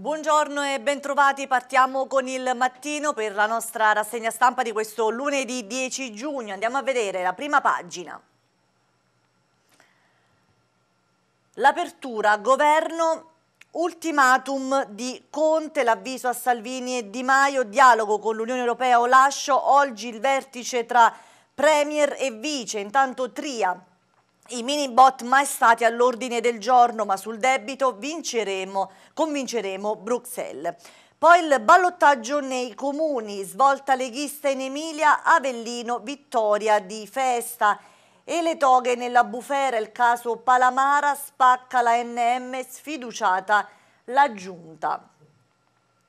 Buongiorno e bentrovati, partiamo con il mattino per la nostra rassegna stampa di questo lunedì 10 giugno. Andiamo a vedere la prima pagina. L'apertura, governo, ultimatum di Conte, l'avviso a Salvini e Di Maio, dialogo con l'Unione Europea o lascio, oggi il vertice tra Premier e Vice, intanto Tria i mini bot mai stati all'ordine del giorno, ma sul debito vinceremo, convinceremo Bruxelles. Poi il ballottaggio nei comuni, svolta leghista in Emilia, Avellino, vittoria di festa. E le toghe nella bufera, il caso Palamara, spacca la NM, sfiduciata la giunta.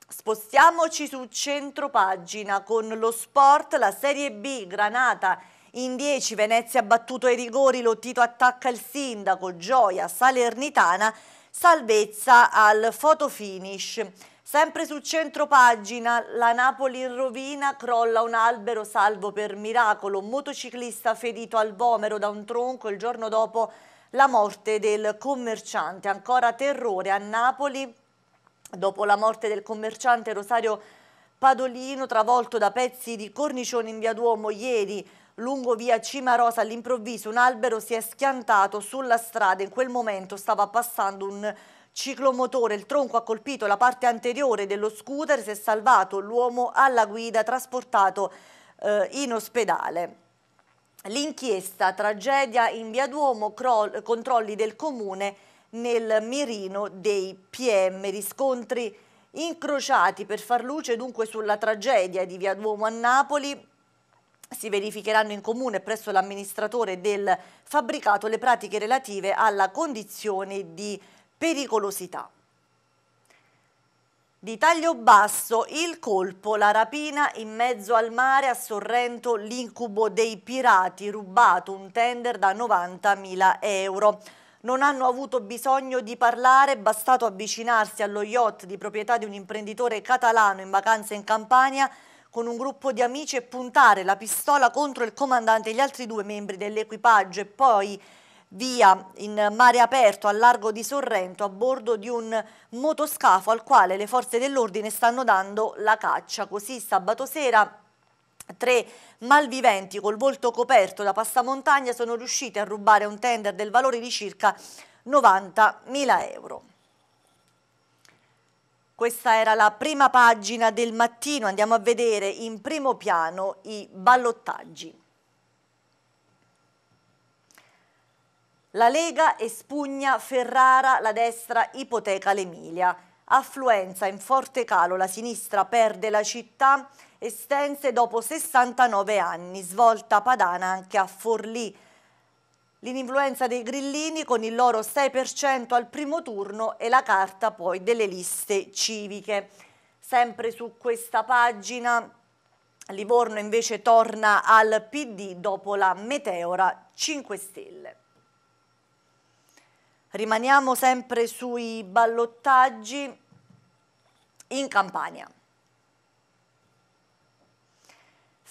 Spostiamoci su centro pagina con lo sport, la Serie B, Granata, in 10 Venezia ha battuto ai rigori, Lottito attacca il sindaco, Gioia Salernitana, salvezza al fotofinish. Sempre sul centro pagina, la Napoli in rovina, crolla un albero salvo per miracolo, motociclista ferito al vomero da un tronco il giorno dopo la morte del commerciante. Ancora terrore a Napoli dopo la morte del commerciante Rosario Padolino travolto da pezzi di cornicione in via Duomo ieri Lungo via Cimarosa all'improvviso un albero si è schiantato sulla strada, in quel momento stava passando un ciclomotore, il tronco ha colpito la parte anteriore dello scooter, si è salvato l'uomo alla guida trasportato eh, in ospedale. L'inchiesta tragedia in via Duomo, controlli del comune nel mirino dei PM, riscontri incrociati per far luce dunque sulla tragedia di via Duomo a Napoli si verificheranno in comune presso l'amministratore del fabbricato le pratiche relative alla condizione di pericolosità. Di taglio basso il colpo, la rapina in mezzo al mare a Sorrento, l'incubo dei pirati, rubato un tender da 90.000 euro. Non hanno avuto bisogno di parlare, è bastato avvicinarsi allo yacht di proprietà di un imprenditore catalano in vacanza in Campania con un gruppo di amici e puntare la pistola contro il comandante e gli altri due membri dell'equipaggio e poi via in mare aperto al largo di Sorrento a bordo di un motoscafo al quale le forze dell'ordine stanno dando la caccia. Così sabato sera tre malviventi col volto coperto da passamontagna sono riusciti a rubare un tender del valore di circa 90.000 euro. Questa era la prima pagina del mattino, andiamo a vedere in primo piano i ballottaggi. La Lega espugna Ferrara, la destra ipoteca l'Emilia. Affluenza in forte calo, la sinistra perde la città estense dopo 69 anni, svolta padana anche a Forlì. L'ininfluenza dei grillini con il loro 6% al primo turno e la carta poi delle liste civiche. Sempre su questa pagina Livorno invece torna al PD dopo la meteora 5 Stelle. Rimaniamo sempre sui ballottaggi in Campania.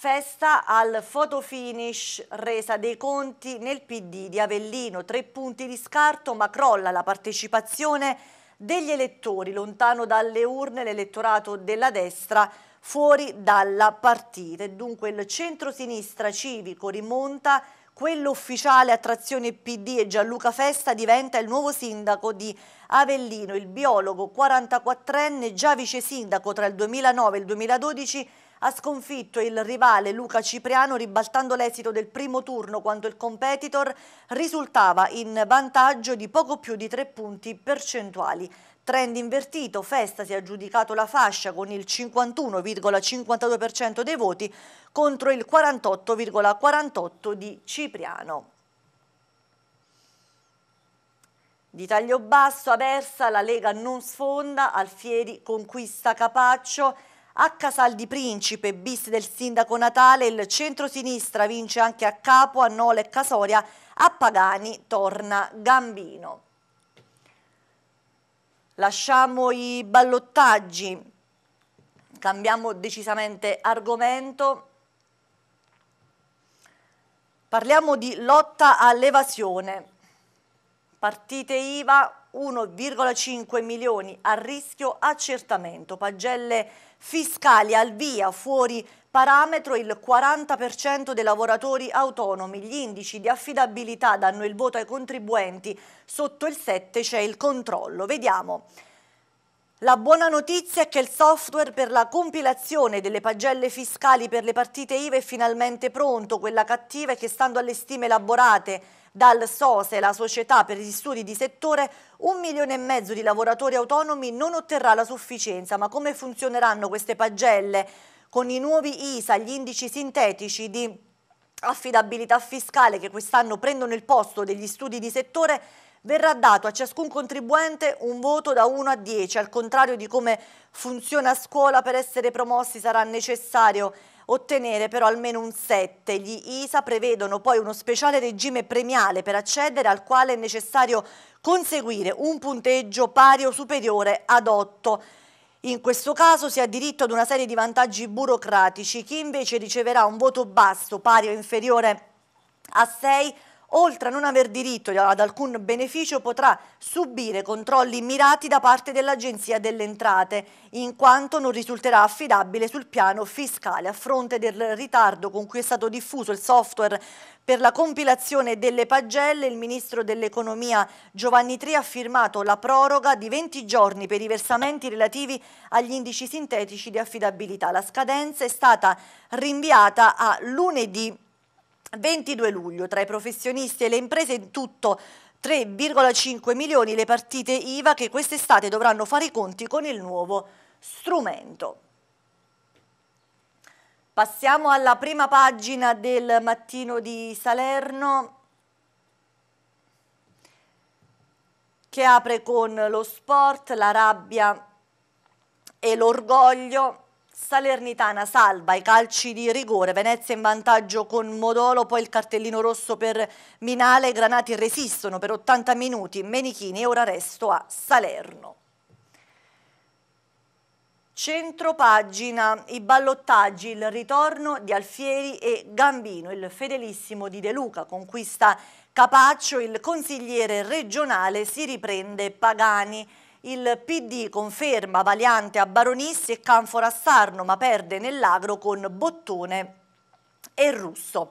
Festa al fotofinish, resa dei conti nel PD di Avellino, tre punti di scarto ma crolla la partecipazione degli elettori, lontano dalle urne l'elettorato della destra fuori dalla partita e dunque il centro-sinistra civico rimonta quello ufficiale a PD e Gianluca Festa diventa il nuovo sindaco di Avellino, il biologo 44enne già vice sindaco tra il 2009 e il 2012 ha sconfitto il rivale Luca Cipriano ribaltando l'esito del primo turno quando il competitor risultava in vantaggio di poco più di tre punti percentuali. Trend invertito, Festa si è aggiudicato la fascia con il 51,52% dei voti contro il 48,48% ,48 di Cipriano. Di taglio basso, Aversa, la Lega non sfonda, Alfieri conquista Capaccio, a Casal di Principe, bis del sindaco Natale, il centro-sinistra vince anche a Capo, a Nola e Casoria, a Pagani torna Gambino. Lasciamo i ballottaggi, cambiamo decisamente argomento. Parliamo di lotta all'evasione. Partite IVA 1,5 milioni a rischio accertamento, pagelle Fiscali al via, fuori parametro il 40% dei lavoratori autonomi. Gli indici di affidabilità danno il voto ai contribuenti, sotto il 7 c'è il controllo. Vediamo. La buona notizia è che il software per la compilazione delle pagelle fiscali per le partite IVA è finalmente pronto, quella cattiva è che stando alle stime elaborate dal SOSE, la società per gli studi di settore, un milione e mezzo di lavoratori autonomi non otterrà la sufficienza, ma come funzioneranno queste pagelle con i nuovi ISA, gli indici sintetici di affidabilità fiscale che quest'anno prendono il posto degli studi di settore, verrà dato a ciascun contribuente un voto da 1 a 10, al contrario di come funziona a scuola per essere promossi sarà necessario ottenere però almeno un 7. Gli ISA prevedono poi uno speciale regime premiale per accedere al quale è necessario conseguire un punteggio pari o superiore ad 8. In questo caso si ha diritto ad una serie di vantaggi burocratici. Chi invece riceverà un voto basso, pari o inferiore a 6, oltre a non aver diritto ad alcun beneficio, potrà subire controlli mirati da parte dell'Agenzia delle Entrate, in quanto non risulterà affidabile sul piano fiscale. A fronte del ritardo con cui è stato diffuso il software per la compilazione delle pagelle, il Ministro dell'Economia Giovanni Tri ha firmato la proroga di 20 giorni per i versamenti relativi agli indici sintetici di affidabilità. La scadenza è stata rinviata a lunedì 22 luglio tra i professionisti e le imprese in tutto 3,5 milioni le partite IVA che quest'estate dovranno fare i conti con il nuovo strumento. Passiamo alla prima pagina del mattino di Salerno che apre con lo sport, la rabbia e l'orgoglio. Salernitana salva i calci di rigore, Venezia in vantaggio con Modolo, poi il cartellino rosso per Minale, Granati resistono per 80 minuti, Menichini e ora resto a Salerno. Centropagina, i ballottaggi, il ritorno di Alfieri e Gambino, il fedelissimo di De Luca conquista Capaccio, il consigliere regionale si riprende Pagani. Il PD conferma Valiante a Baronissi e Canfora a Sarno, ma perde nell'agro con Bottone e Russo.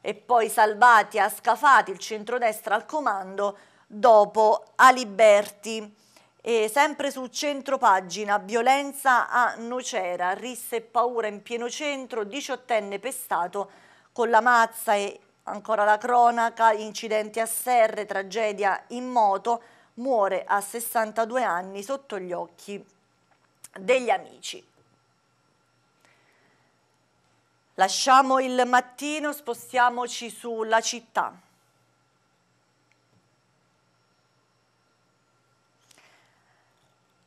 E poi salvati a Scafati, il centrodestra al comando, dopo Aliberti. E sempre sul centro pagina, violenza a Nocera, risse e paura in pieno centro, diciottenne pestato con la mazza e ancora la cronaca, incidenti a serre, tragedia in moto, muore a 62 anni sotto gli occhi degli amici. Lasciamo il mattino, spostiamoci sulla città.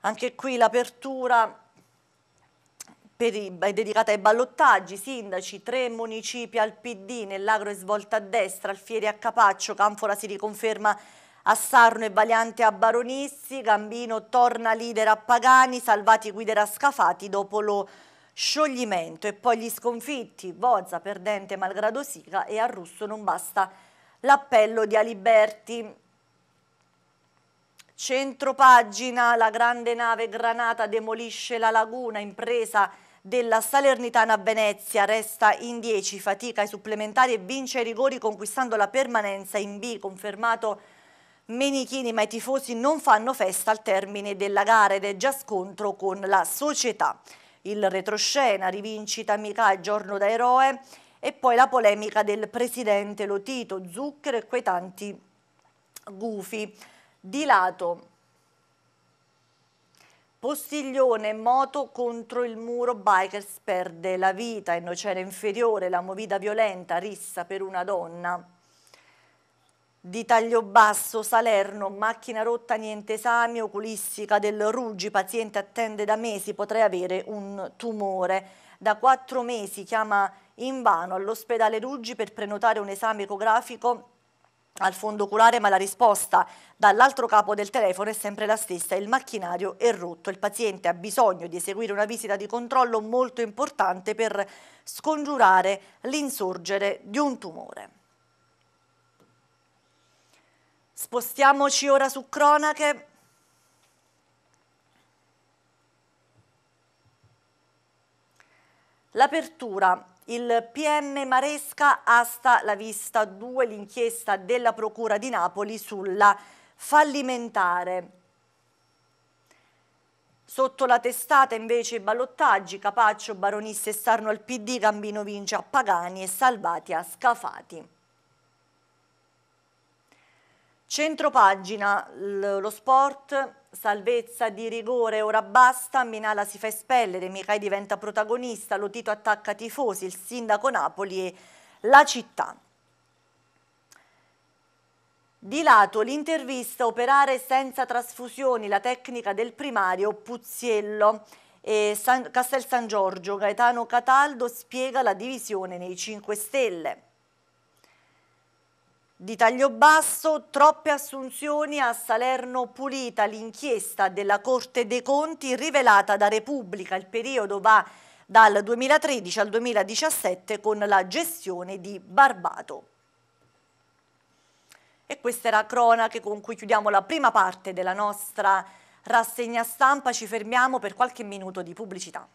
Anche qui l'apertura è dedicata ai ballottaggi, sindaci, tre municipi al PD, nell'agro è svolta a destra, Alfieri a Capaccio, Canfora si riconferma a Sarno e Valiante a Baronissi, Gambino torna leader a Pagani, Salvati guiderà Scafati dopo lo scioglimento e poi gli sconfitti, Vozza perdente malgrado Sica e a Russo non basta l'appello di Aliberti. Centropagina, la grande nave Granata demolisce la laguna, impresa della Salernitana Venezia, resta in 10, fatica ai supplementari e vince i rigori conquistando la permanenza in B, confermato il Menichini ma i tifosi non fanno festa al termine della gara ed è già scontro con la società. Il retroscena, rivincita mica giorno da eroe e poi la polemica del presidente Lotito, Zucchero e quei tanti gufi. Di lato Postiglione, moto contro il muro, Bikers perde la vita, in oceano inferiore, la movida violenta, rissa per una donna di taglio basso, Salerno, macchina rotta, niente esami, oculistica del Ruggi, paziente attende da mesi, potrei avere un tumore. Da quattro mesi chiama invano all'ospedale Ruggi per prenotare un esame ecografico al fondo oculare, ma la risposta dall'altro capo del telefono è sempre la stessa, il macchinario è rotto, il paziente ha bisogno di eseguire una visita di controllo molto importante per scongiurare l'insorgere di un tumore. Spostiamoci ora su cronache. L'apertura. Il PM Maresca asta la vista 2 l'inchiesta della Procura di Napoli sulla fallimentare. Sotto la testata invece i ballottaggi, Capaccio, Baronisse e Sarno al PD, Gambino vince a Pagani e Salvati a Scafati. Centropagina, lo sport, salvezza di rigore, ora basta, Minala si fa espellere, Micai diventa protagonista, Lotito attacca tifosi, il sindaco Napoli e la città. Di lato l'intervista Operare senza trasfusioni, la tecnica del primario Puzziello. E San, Castel San Giorgio, Gaetano Cataldo spiega la divisione nei 5 Stelle. Di taglio basso, troppe assunzioni a Salerno Pulita, l'inchiesta della Corte dei Conti rivelata da Repubblica. Il periodo va dal 2013 al 2017 con la gestione di Barbato. E questa era cronache con cui chiudiamo la prima parte della nostra rassegna stampa. Ci fermiamo per qualche minuto di pubblicità.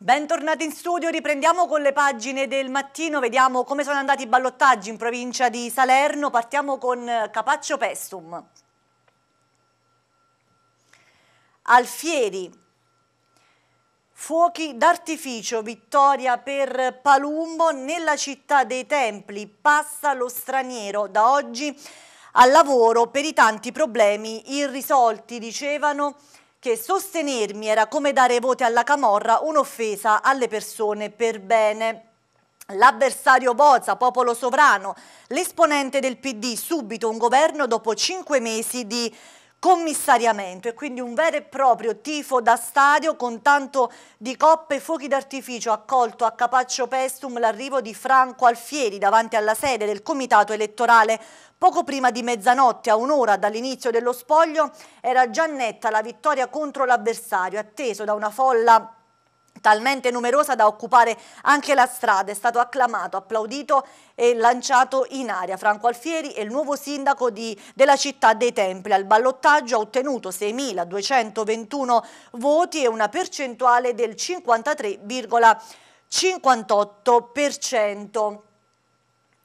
Bentornati in studio, riprendiamo con le pagine del mattino, vediamo come sono andati i ballottaggi in provincia di Salerno, partiamo con eh, Capaccio Pestum. Alfieri, fuochi d'artificio, vittoria per Palumbo, nella città dei templi passa lo straniero, da oggi al lavoro per i tanti problemi irrisolti, dicevano che sostenermi era come dare voti alla Camorra un'offesa alle persone per bene. L'avversario Boza, popolo sovrano, l'esponente del PD, subito un governo dopo cinque mesi di commissariamento e quindi un vero e proprio tifo da stadio con tanto di coppe e fuochi d'artificio accolto a Capaccio Pestum l'arrivo di Franco Alfieri davanti alla sede del comitato elettorale Poco prima di mezzanotte, a un'ora dall'inizio dello spoglio, era già netta la vittoria contro l'avversario, atteso da una folla talmente numerosa da occupare anche la strada, è stato acclamato, applaudito e lanciato in aria. Franco Alfieri è il nuovo sindaco di, della città dei Templi. Al ballottaggio ha ottenuto 6.221 voti e una percentuale del 53,58%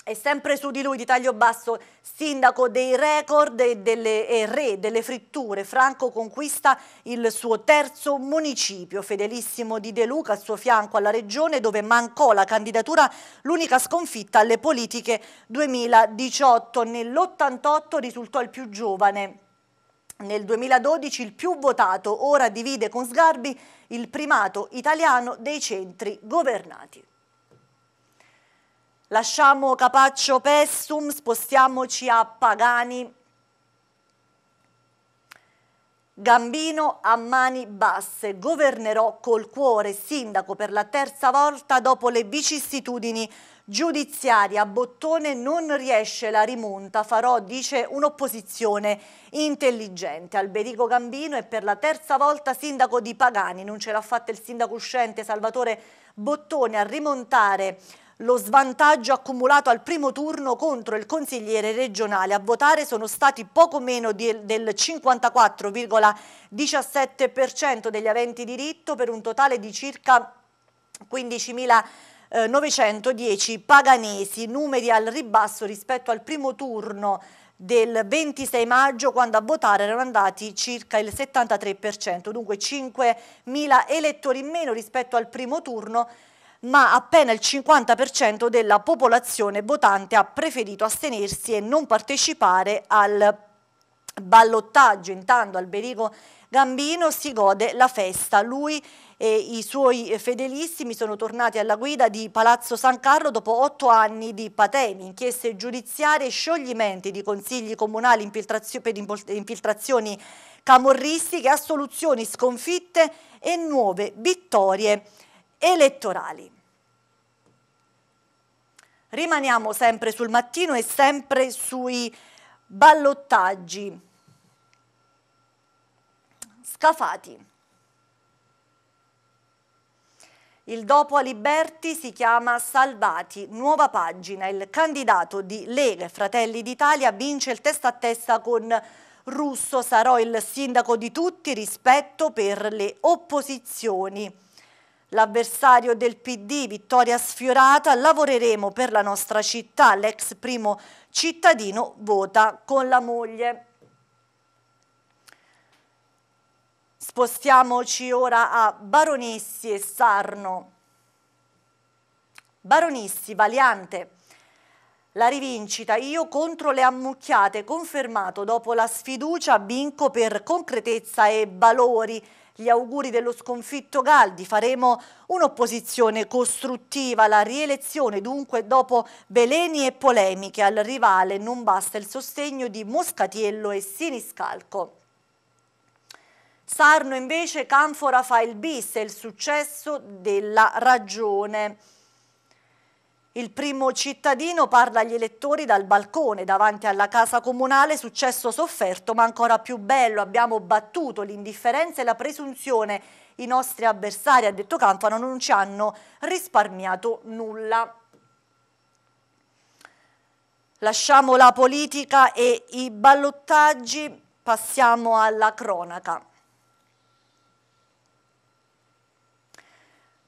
è sempre su di lui di taglio basso, sindaco dei record e, delle, e eh, re delle fritture, Franco conquista il suo terzo municipio, fedelissimo di De Luca al suo fianco alla regione dove mancò la candidatura, l'unica sconfitta alle politiche 2018. Nell'88 risultò il più giovane nel 2012 il più votato, ora divide con Sgarbi il primato italiano dei centri governati. Lasciamo Capaccio Pestum, spostiamoci a Pagani. Gambino a mani basse, governerò col cuore, sindaco per la terza volta dopo le vicissitudini giudiziarie. A Bottone non riesce la rimonta, farò, dice, un'opposizione intelligente. Alberico Gambino è per la terza volta sindaco di Pagani, non ce l'ha fatta il sindaco uscente Salvatore Bottone a rimontare lo svantaggio accumulato al primo turno contro il consigliere regionale. A votare sono stati poco meno del 54,17% degli aventi diritto per un totale di circa 15.000 910 paganesi, numeri al ribasso rispetto al primo turno del 26 maggio quando a votare erano andati circa il 73%, dunque 5.000 elettori in meno rispetto al primo turno ma appena il 50% della popolazione votante ha preferito astenersi e non partecipare al ballottaggio. Intanto Alberico Gambino si gode la festa. Lui e i suoi fedelissimi sono tornati alla guida di Palazzo San Carlo dopo otto anni di patemi, inchieste giudiziarie scioglimenti di consigli comunali per infiltrazioni camorristiche, assoluzioni sconfitte e nuove vittorie elettorali. Rimaniamo sempre sul mattino e sempre sui ballottaggi. Scafati. Il dopo Aliberti si chiama Salvati, nuova pagina. Il candidato di Lega Fratelli d'Italia vince il testa a testa con Russo. Sarò il sindaco di tutti rispetto per le opposizioni l'avversario del PD, vittoria sfiorata, lavoreremo per la nostra città, l'ex primo cittadino vota con la moglie. Spostiamoci ora a Baronissi e Sarno. Baronissi, Valiante. La rivincita io contro le ammucchiate, confermato dopo la sfiducia, vinco per concretezza e valori gli auguri dello sconfitto Galdi, faremo un'opposizione costruttiva alla rielezione, dunque dopo veleni e polemiche al rivale non basta il sostegno di Moscatiello e Siniscalco. Sarno invece Canfora fa il bis, e il successo della ragione. Il primo cittadino parla agli elettori dal balcone davanti alla casa comunale, successo sofferto ma ancora più bello, abbiamo battuto l'indifferenza e la presunzione, i nostri avversari, ha detto Canfano, non ci hanno risparmiato nulla. Lasciamo la politica e i ballottaggi, passiamo alla cronaca.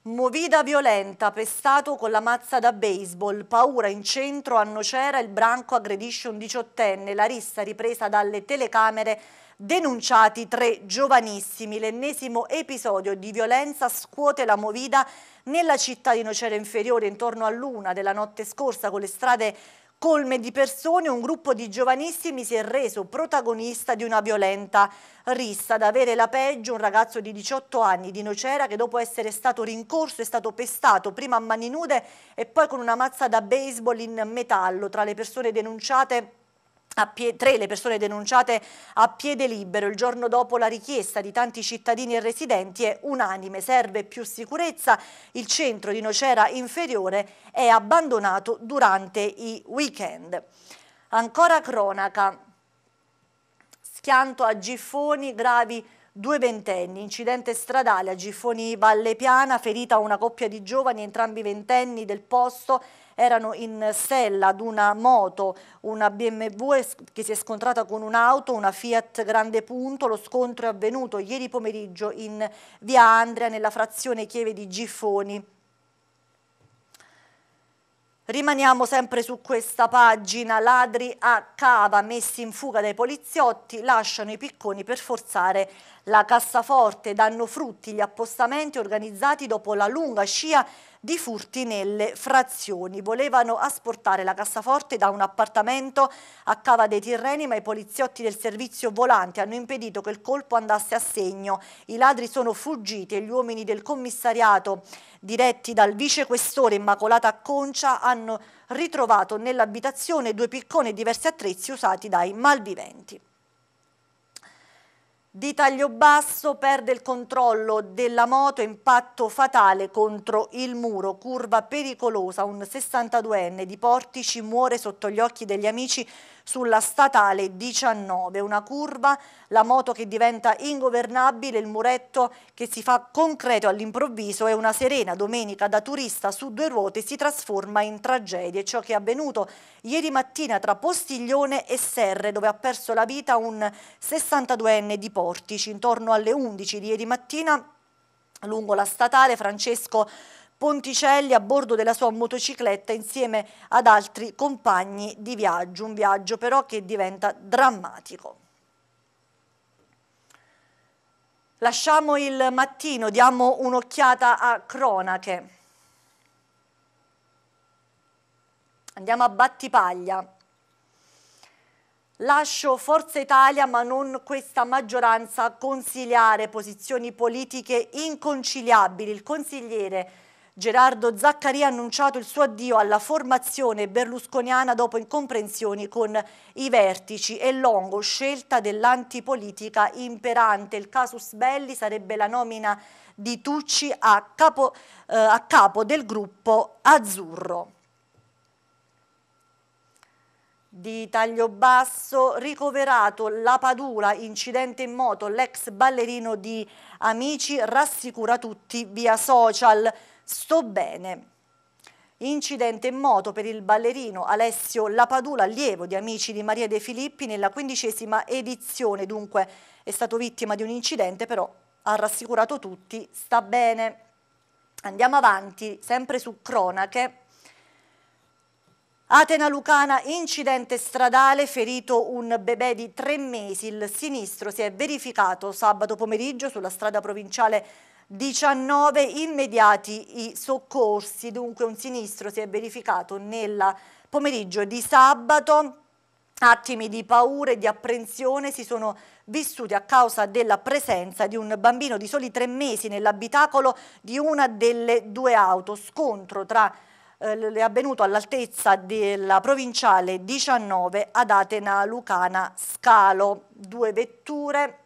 Movida violenta, pestato con la mazza da baseball, paura in centro a Nocera, il branco aggredisce un diciottenne, la rissa ripresa dalle telecamere, denunciati tre giovanissimi. L'ennesimo episodio di violenza scuote la Movida nella città di Nocera Inferiore intorno all'una della notte scorsa con le strade colme di persone, un gruppo di giovanissimi si è reso protagonista di una violenta rissa. Ad avere la peggio un ragazzo di 18 anni di Nocera che dopo essere stato rincorso è stato pestato prima a mani nude e poi con una mazza da baseball in metallo tra le persone denunciate Pie, tre le persone denunciate a piede libero il giorno dopo la richiesta di tanti cittadini e residenti è unanime, serve più sicurezza, il centro di Nocera Inferiore è abbandonato durante i weekend. Ancora cronaca, schianto a Giffoni, gravi due ventenni, incidente stradale a Giffoni Valle Piana, ferita una coppia di giovani, entrambi ventenni del posto, erano in sella ad una moto, una BMW che si è scontrata con un'auto, una Fiat Grande Punto, lo scontro è avvenuto ieri pomeriggio in via Andrea nella frazione Chieve di Giffoni. Rimaniamo sempre su questa pagina, ladri a cava messi in fuga dai poliziotti lasciano i picconi per forzare la cassaforte, danno frutti gli appostamenti organizzati dopo la lunga scia di furti nelle frazioni. Volevano asportare la cassaforte da un appartamento a Cava dei Tirreni, ma i poliziotti del servizio volante hanno impedito che il colpo andasse a segno. I ladri sono fuggiti e gli uomini del commissariato diretti dal vicequestore Immacolata Concia hanno ritrovato nell'abitazione due picconi e diversi attrezzi usati dai malviventi di taglio basso perde il controllo della moto, impatto fatale contro il muro, curva pericolosa, un 62enne di Portici muore sotto gli occhi degli amici sulla statale 19, una curva, la moto che diventa ingovernabile, il muretto che si fa concreto all'improvviso e una serena domenica da turista su due ruote si trasforma in tragedia. Ciò che è avvenuto ieri mattina tra Postiglione e Serre dove ha perso la vita un 62enne di Portici. Intorno alle 11 di ieri mattina lungo la statale Francesco Ponticelli a bordo della sua motocicletta insieme ad altri compagni di viaggio, un viaggio però che diventa drammatico. Lasciamo il mattino, diamo un'occhiata a cronache. Andiamo a Battipaglia. Lascio Forza Italia ma non questa maggioranza consigliare posizioni politiche inconciliabili. Il consigliere Gerardo Zaccari ha annunciato il suo addio alla formazione berlusconiana dopo incomprensioni con i vertici e Longo, scelta dell'antipolitica imperante. Il casus belli sarebbe la nomina di Tucci a capo, eh, a capo del gruppo azzurro di taglio basso, ricoverato la Padula, incidente in moto, l'ex ballerino di Amici rassicura tutti via social. Sto bene. Incidente in moto per il ballerino Alessio Lapadula, allievo di Amici di Maria De Filippi, nella quindicesima edizione. Dunque è stato vittima di un incidente, però ha rassicurato tutti, sta bene. Andiamo avanti, sempre su cronache. Atena Lucana, incidente stradale, ferito un bebè di tre mesi. Il sinistro si è verificato sabato pomeriggio sulla strada provinciale 19 immediati i soccorsi, dunque un sinistro si è verificato nel pomeriggio di sabato, attimi di paura e di apprensione si sono vissuti a causa della presenza di un bambino di soli tre mesi nell'abitacolo di una delle due auto, scontro tra eh, è avvenuto all'altezza della provinciale 19 ad Atena Lucana Scalo. Due vetture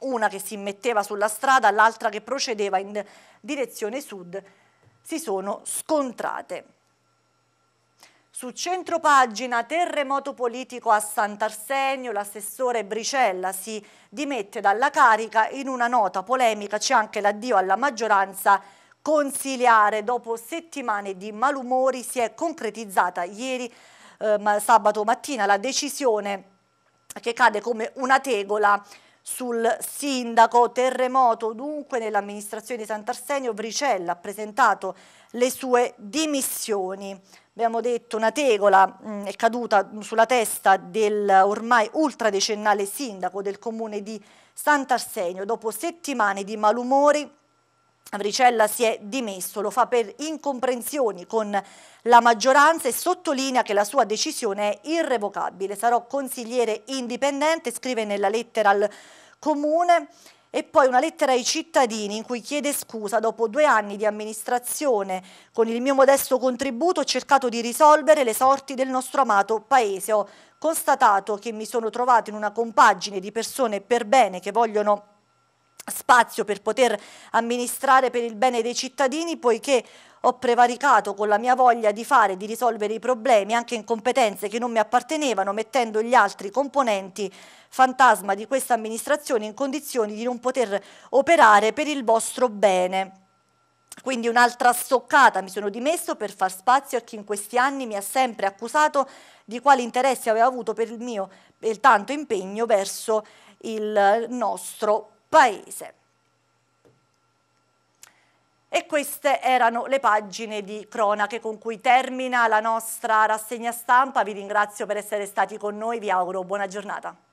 una che si metteva sulla strada, l'altra che procedeva in direzione sud, si sono scontrate. Su centropagina terremoto politico a Sant'Arsenio, l'assessore Bricella si dimette dalla carica, in una nota polemica c'è anche l'addio alla maggioranza consiliare. Dopo settimane di malumori si è concretizzata ieri eh, sabato mattina la decisione che cade come una tegola sul sindaco terremoto. Dunque nell'amministrazione di Sant'Arsenio Bricella ha presentato le sue dimissioni. Abbiamo detto una tegola mh, mm, è caduta sulla testa del ormai ultradecennale sindaco del comune di Sant'Arsenio dopo settimane di malumori Avricella si è dimesso, lo fa per incomprensioni con la maggioranza e sottolinea che la sua decisione è irrevocabile. Sarò consigliere indipendente, scrive nella lettera al comune e poi una lettera ai cittadini in cui chiede scusa dopo due anni di amministrazione. Con il mio modesto contributo ho cercato di risolvere le sorti del nostro amato paese. Ho constatato che mi sono trovato in una compagine di persone per bene che vogliono spazio per poter amministrare per il bene dei cittadini poiché ho prevaricato con la mia voglia di fare, di risolvere i problemi anche in competenze che non mi appartenevano mettendo gli altri componenti fantasma di questa amministrazione in condizioni di non poter operare per il vostro bene. Quindi un'altra stoccata, mi sono dimesso per far spazio a chi in questi anni mi ha sempre accusato di quali interessi aveva avuto per il mio il tanto impegno verso il nostro paese. E queste erano le pagine di cronache con cui termina la nostra rassegna stampa. Vi ringrazio per essere stati con noi, vi auguro buona giornata.